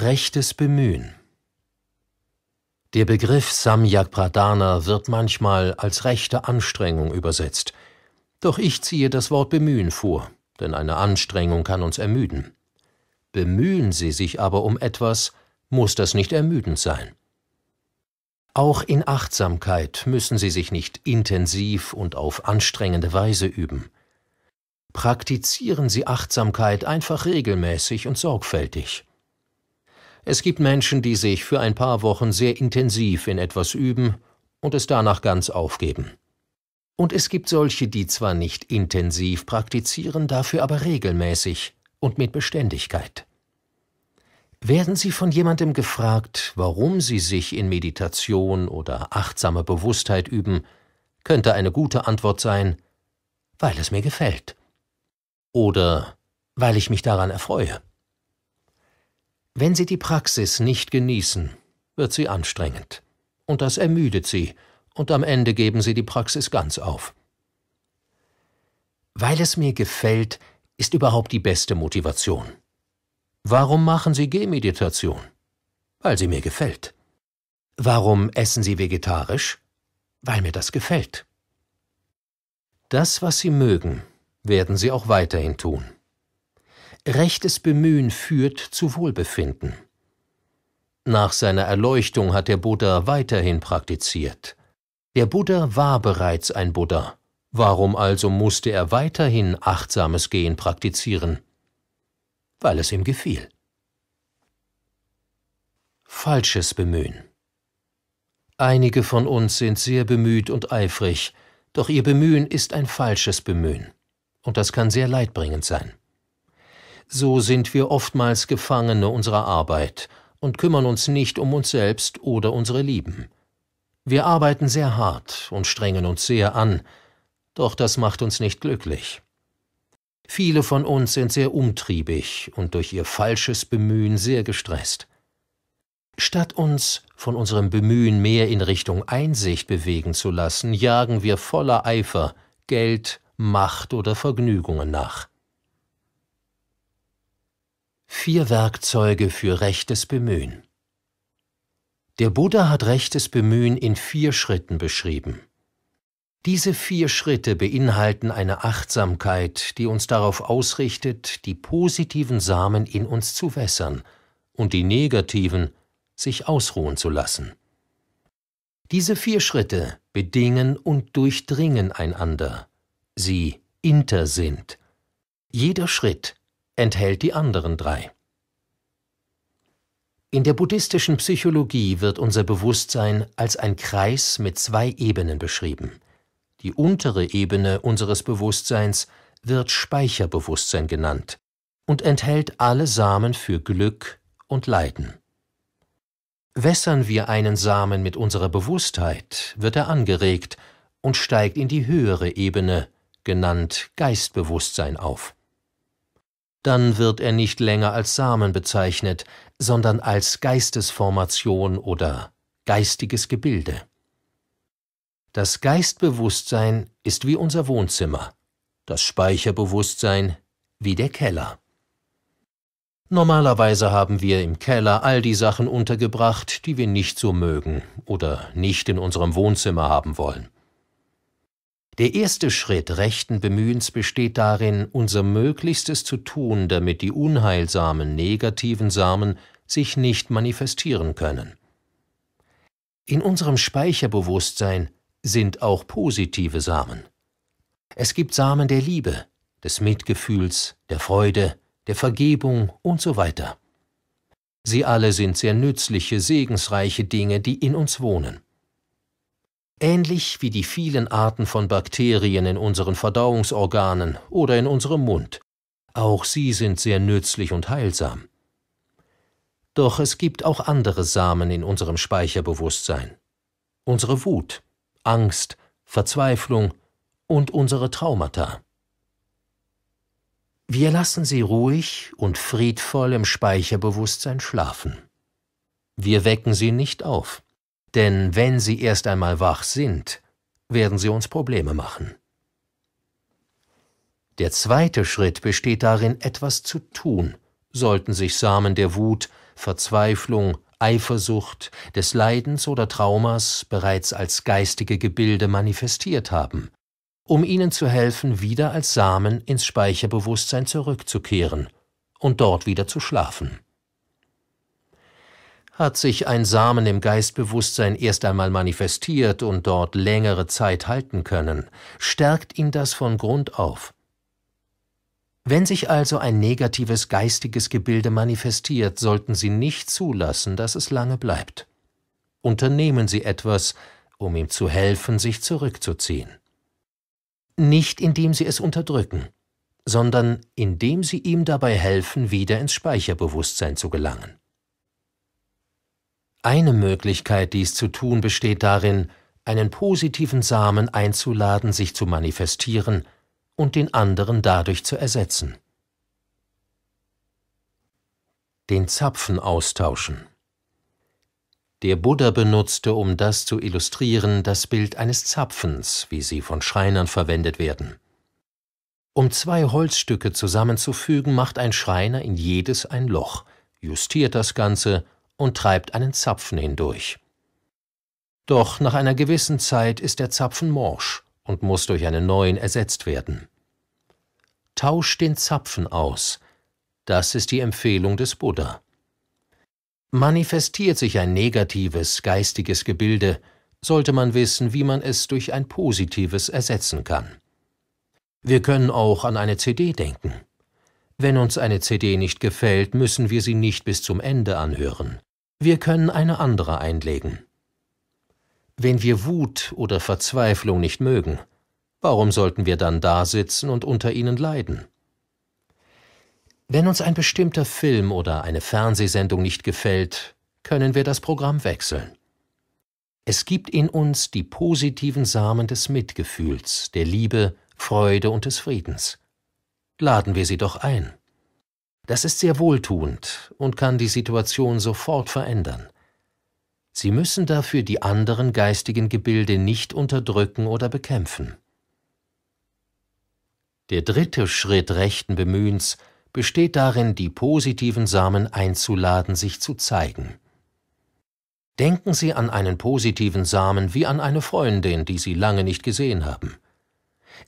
Rechtes Bemühen. Der Begriff Samyak Pradana wird manchmal als rechte Anstrengung übersetzt. Doch ich ziehe das Wort Bemühen vor, denn eine Anstrengung kann uns ermüden. Bemühen Sie sich aber um etwas, muss das nicht ermüdend sein. Auch in Achtsamkeit müssen Sie sich nicht intensiv und auf anstrengende Weise üben. Praktizieren Sie Achtsamkeit einfach regelmäßig und sorgfältig. Es gibt Menschen, die sich für ein paar Wochen sehr intensiv in etwas üben und es danach ganz aufgeben. Und es gibt solche, die zwar nicht intensiv praktizieren, dafür aber regelmäßig und mit Beständigkeit. Werden Sie von jemandem gefragt, warum Sie sich in Meditation oder achtsamer Bewusstheit üben, könnte eine gute Antwort sein, weil es mir gefällt. Oder weil ich mich daran erfreue. Wenn sie die Praxis nicht genießen, wird sie anstrengend. Und das ermüdet sie, und am Ende geben sie die Praxis ganz auf. Weil es mir gefällt, ist überhaupt die beste Motivation. Warum machen Sie Gehmeditation? Weil sie mir gefällt. Warum essen Sie vegetarisch? Weil mir das gefällt. Das, was Sie mögen, werden Sie auch weiterhin tun. Rechtes Bemühen führt zu Wohlbefinden. Nach seiner Erleuchtung hat der Buddha weiterhin praktiziert. Der Buddha war bereits ein Buddha. Warum also musste er weiterhin achtsames Gehen praktizieren? Weil es ihm gefiel. Falsches Bemühen Einige von uns sind sehr bemüht und eifrig, doch ihr Bemühen ist ein falsches Bemühen, und das kann sehr leidbringend sein. So sind wir oftmals Gefangene unserer Arbeit und kümmern uns nicht um uns selbst oder unsere Lieben. Wir arbeiten sehr hart und strengen uns sehr an, doch das macht uns nicht glücklich. Viele von uns sind sehr umtriebig und durch ihr falsches Bemühen sehr gestresst. Statt uns von unserem Bemühen mehr in Richtung Einsicht bewegen zu lassen, jagen wir voller Eifer Geld, Macht oder Vergnügungen nach. Vier Werkzeuge für rechtes Bemühen. Der Buddha hat rechtes Bemühen in vier Schritten beschrieben. Diese vier Schritte beinhalten eine Achtsamkeit, die uns darauf ausrichtet, die positiven Samen in uns zu wässern und die negativen sich ausruhen zu lassen. Diese vier Schritte bedingen und durchdringen einander. Sie inter sind. Jeder Schritt enthält die anderen drei. In der buddhistischen Psychologie wird unser Bewusstsein als ein Kreis mit zwei Ebenen beschrieben. Die untere Ebene unseres Bewusstseins wird Speicherbewusstsein genannt und enthält alle Samen für Glück und Leiden. Wässern wir einen Samen mit unserer Bewusstheit, wird er angeregt und steigt in die höhere Ebene, genannt Geistbewusstsein, auf dann wird er nicht länger als Samen bezeichnet, sondern als Geistesformation oder geistiges Gebilde. Das Geistbewusstsein ist wie unser Wohnzimmer, das Speicherbewusstsein wie der Keller. Normalerweise haben wir im Keller all die Sachen untergebracht, die wir nicht so mögen oder nicht in unserem Wohnzimmer haben wollen. Der erste Schritt rechten Bemühens besteht darin, unser Möglichstes zu tun, damit die unheilsamen negativen Samen sich nicht manifestieren können. In unserem Speicherbewusstsein sind auch positive Samen. Es gibt Samen der Liebe, des Mitgefühls, der Freude, der Vergebung und so weiter. Sie alle sind sehr nützliche, segensreiche Dinge, die in uns wohnen. Ähnlich wie die vielen Arten von Bakterien in unseren Verdauungsorganen oder in unserem Mund. Auch sie sind sehr nützlich und heilsam. Doch es gibt auch andere Samen in unserem Speicherbewusstsein. Unsere Wut, Angst, Verzweiflung und unsere Traumata. Wir lassen sie ruhig und friedvoll im Speicherbewusstsein schlafen. Wir wecken sie nicht auf denn wenn sie erst einmal wach sind, werden sie uns Probleme machen. Der zweite Schritt besteht darin, etwas zu tun, sollten sich Samen der Wut, Verzweiflung, Eifersucht, des Leidens oder Traumas bereits als geistige Gebilde manifestiert haben, um ihnen zu helfen, wieder als Samen ins Speicherbewusstsein zurückzukehren und dort wieder zu schlafen hat sich ein Samen im Geistbewusstsein erst einmal manifestiert und dort längere Zeit halten können, stärkt ihn das von Grund auf. Wenn sich also ein negatives geistiges Gebilde manifestiert, sollten Sie nicht zulassen, dass es lange bleibt. Unternehmen Sie etwas, um ihm zu helfen, sich zurückzuziehen. Nicht indem Sie es unterdrücken, sondern indem Sie ihm dabei helfen, wieder ins Speicherbewusstsein zu gelangen. Eine Möglichkeit, dies zu tun, besteht darin, einen positiven Samen einzuladen, sich zu manifestieren und den anderen dadurch zu ersetzen. Den Zapfen austauschen. Der Buddha benutzte, um das zu illustrieren, das Bild eines Zapfens, wie sie von Schreinern verwendet werden. Um zwei Holzstücke zusammenzufügen, macht ein Schreiner in jedes ein Loch, justiert das Ganze und treibt einen Zapfen hindurch. Doch nach einer gewissen Zeit ist der Zapfen morsch und muss durch einen neuen ersetzt werden. Tausch den Zapfen aus. Das ist die Empfehlung des Buddha. Manifestiert sich ein negatives geistiges Gebilde, sollte man wissen, wie man es durch ein positives ersetzen kann. Wir können auch an eine CD denken. Wenn uns eine CD nicht gefällt, müssen wir sie nicht bis zum Ende anhören wir können eine andere einlegen. Wenn wir Wut oder Verzweiflung nicht mögen, warum sollten wir dann dasitzen und unter ihnen leiden? Wenn uns ein bestimmter Film oder eine Fernsehsendung nicht gefällt, können wir das Programm wechseln. Es gibt in uns die positiven Samen des Mitgefühls, der Liebe, Freude und des Friedens. Laden wir sie doch ein. Das ist sehr wohltuend und kann die Situation sofort verändern. Sie müssen dafür die anderen geistigen Gebilde nicht unterdrücken oder bekämpfen. Der dritte Schritt rechten Bemühens besteht darin, die positiven Samen einzuladen, sich zu zeigen. Denken Sie an einen positiven Samen wie an eine Freundin, die Sie lange nicht gesehen haben.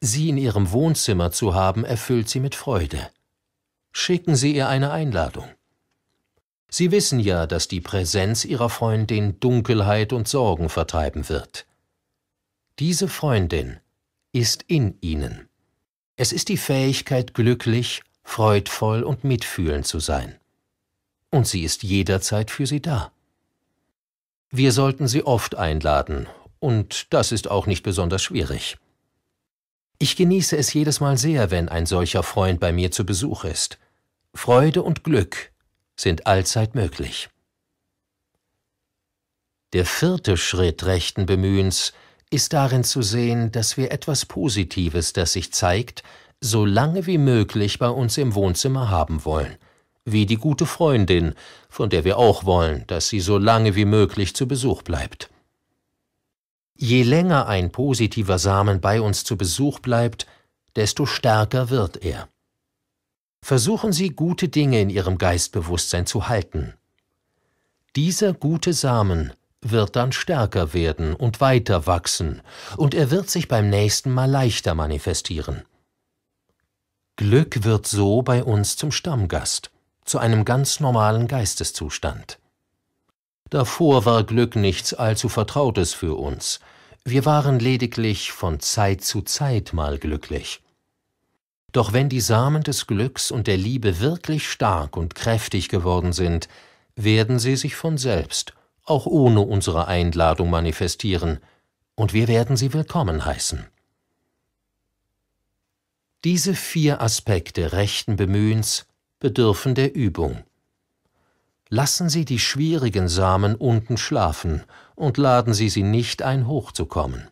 Sie in Ihrem Wohnzimmer zu haben, erfüllt Sie mit Freude. Schicken Sie ihr eine Einladung. Sie wissen ja, dass die Präsenz Ihrer Freundin Dunkelheit und Sorgen vertreiben wird. Diese Freundin ist in Ihnen. Es ist die Fähigkeit, glücklich, freudvoll und mitfühlend zu sein. Und sie ist jederzeit für Sie da. Wir sollten sie oft einladen, und das ist auch nicht besonders schwierig. Ich genieße es jedes Mal sehr, wenn ein solcher Freund bei mir zu Besuch ist. Freude und Glück sind allzeit möglich. Der vierte Schritt rechten Bemühens ist darin zu sehen, dass wir etwas Positives, das sich zeigt, so lange wie möglich bei uns im Wohnzimmer haben wollen, wie die gute Freundin, von der wir auch wollen, dass sie so lange wie möglich zu Besuch bleibt. Je länger ein positiver Samen bei uns zu Besuch bleibt, desto stärker wird er. Versuchen Sie gute Dinge in Ihrem Geistbewusstsein zu halten. Dieser gute Samen wird dann stärker werden und weiter wachsen, und er wird sich beim nächsten Mal leichter manifestieren. Glück wird so bei uns zum Stammgast, zu einem ganz normalen Geisteszustand. Davor war Glück nichts allzu Vertrautes für uns. Wir waren lediglich von Zeit zu Zeit mal glücklich. Doch wenn die Samen des Glücks und der Liebe wirklich stark und kräftig geworden sind, werden sie sich von selbst, auch ohne unsere Einladung manifestieren, und wir werden sie willkommen heißen. Diese vier Aspekte rechten Bemühens bedürfen der Übung. Lassen Sie die schwierigen Samen unten schlafen und laden Sie sie nicht ein, hochzukommen.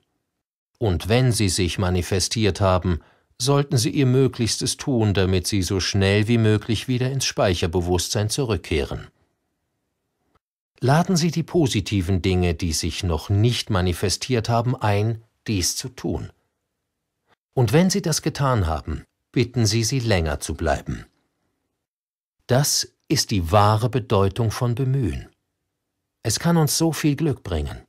Und wenn sie sich manifestiert haben, sollten Sie Ihr Möglichstes tun, damit sie so schnell wie möglich wieder ins Speicherbewusstsein zurückkehren. Laden Sie die positiven Dinge, die sich noch nicht manifestiert haben, ein, dies zu tun. Und wenn Sie das getan haben, bitten Sie sie länger zu bleiben. Das ist die wahre Bedeutung von Bemühen. Es kann uns so viel Glück bringen.